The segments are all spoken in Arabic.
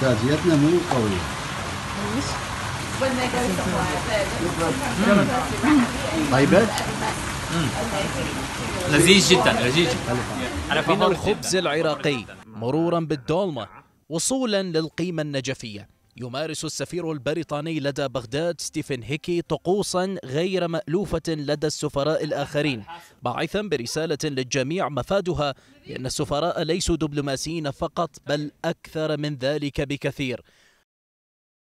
فازيتنا مو قوية طيبة لذيذ جدا لذيذ جدا من الخبز العراقي مرورا بالدولمة وصولا للقيمة النجفية يمارس السفير البريطاني لدى بغداد ستيفن هيكي طقوسا غير مألوفة لدى السفراء الآخرين باعثا برسالة للجميع مفادها بأن السفراء ليسوا دبلوماسيين فقط بل أكثر من ذلك بكثير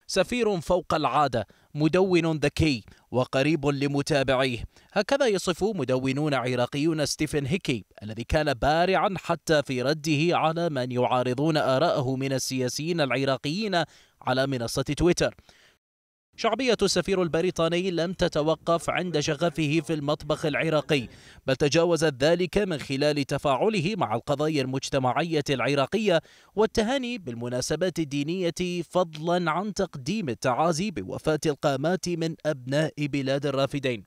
سفير فوق العادة مدون ذكي وقريب لمتابعيه هكذا يصف مدونون عراقيون ستيفن هيكي الذي كان بارعا حتى في رده على من يعارضون آراءه من السياسيين العراقيين على منصة تويتر شعبية السفير البريطاني لم تتوقف عند شغفه في المطبخ العراقي بل تجاوزت ذلك من خلال تفاعله مع القضايا المجتمعية العراقية والتهاني بالمناسبات الدينية فضلا عن تقديم التعازي بوفاة القامات من أبناء بلاد الرافدين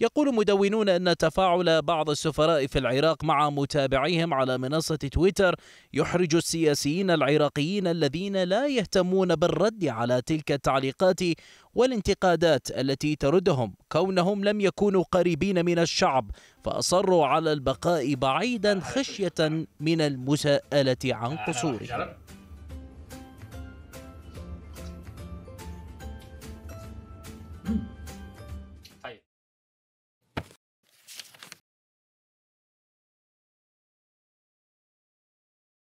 يقول مدونون أن تفاعل بعض السفراء في العراق مع متابعيهم على منصة تويتر يحرج السياسيين العراقيين الذين لا يهتمون بالرد على تلك التعليقات والانتقادات التي تردهم كونهم لم يكونوا قريبين من الشعب فأصروا على البقاء بعيدا خشية من المساءلة عن قصوره